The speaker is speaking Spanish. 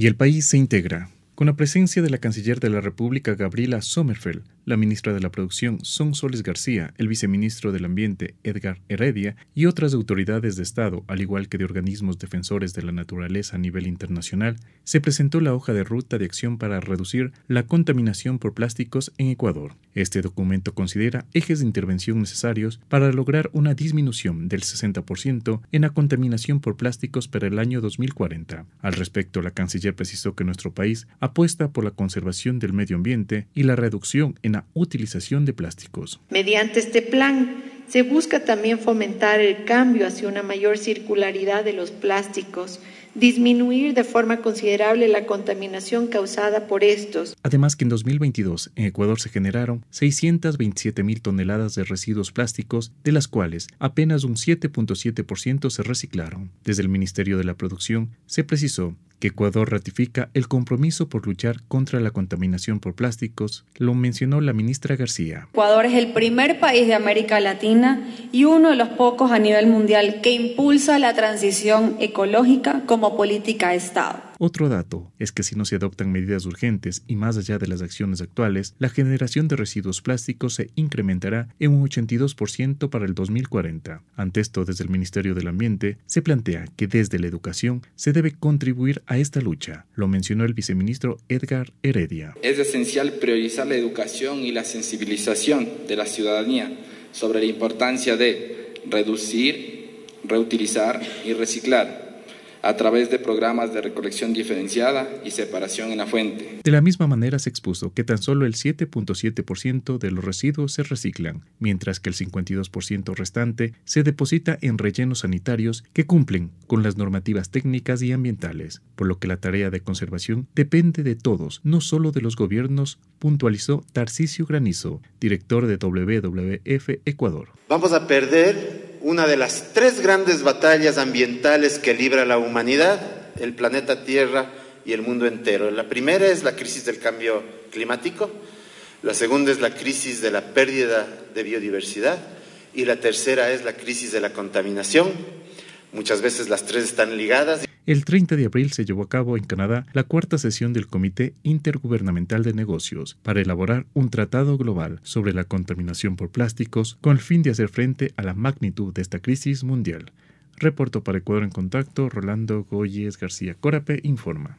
y el país se integra con la presencia de la canciller de la República Gabriela Sommerfeld, la ministra de la Producción Son Soles García, el viceministro del Ambiente Edgar Heredia y otras autoridades de Estado, al igual que de organismos defensores de la naturaleza a nivel internacional, se presentó la hoja de ruta de acción para reducir la contaminación por plásticos en Ecuador. Este documento considera ejes de intervención necesarios para lograr una disminución del 60% en la contaminación por plásticos para el año 2040. Al respecto, la canciller precisó que nuestro país ha apuesta por la conservación del medio ambiente y la reducción en la utilización de plásticos. Mediante este plan, se busca también fomentar el cambio hacia una mayor circularidad de los plásticos, disminuir de forma considerable la contaminación causada por estos. Además que en 2022 en Ecuador se generaron 627 mil toneladas de residuos plásticos, de las cuales apenas un 7.7% se reciclaron. Desde el Ministerio de la Producción se precisó que Ecuador ratifica el compromiso por luchar contra la contaminación por plásticos, lo mencionó la ministra García. Ecuador es el primer país de América Latina y uno de los pocos a nivel mundial que impulsa la transición ecológica como política de Estado. Otro dato es que si no se adoptan medidas urgentes y más allá de las acciones actuales, la generación de residuos plásticos se incrementará en un 82% para el 2040. Ante esto, desde el Ministerio del Ambiente se plantea que desde la educación se debe contribuir a esta lucha, lo mencionó el viceministro Edgar Heredia. Es esencial priorizar la educación y la sensibilización de la ciudadanía sobre la importancia de reducir, reutilizar y reciclar a través de programas de recolección diferenciada y separación en la fuente. De la misma manera se expuso que tan solo el 7.7% de los residuos se reciclan, mientras que el 52% restante se deposita en rellenos sanitarios que cumplen con las normativas técnicas y ambientales, por lo que la tarea de conservación depende de todos, no solo de los gobiernos, puntualizó Tarcisio Granizo, director de WWF Ecuador. Vamos a perder una de las tres grandes batallas ambientales que libra la humanidad, el planeta Tierra y el mundo entero. La primera es la crisis del cambio climático, la segunda es la crisis de la pérdida de biodiversidad y la tercera es la crisis de la contaminación. Muchas veces las tres están ligadas el 30 de abril se llevó a cabo en Canadá la cuarta sesión del Comité Intergubernamental de Negocios para elaborar un tratado global sobre la contaminación por plásticos con el fin de hacer frente a la magnitud de esta crisis mundial. Reporto para Ecuador en Contacto, Rolando Goyes García Corape informa.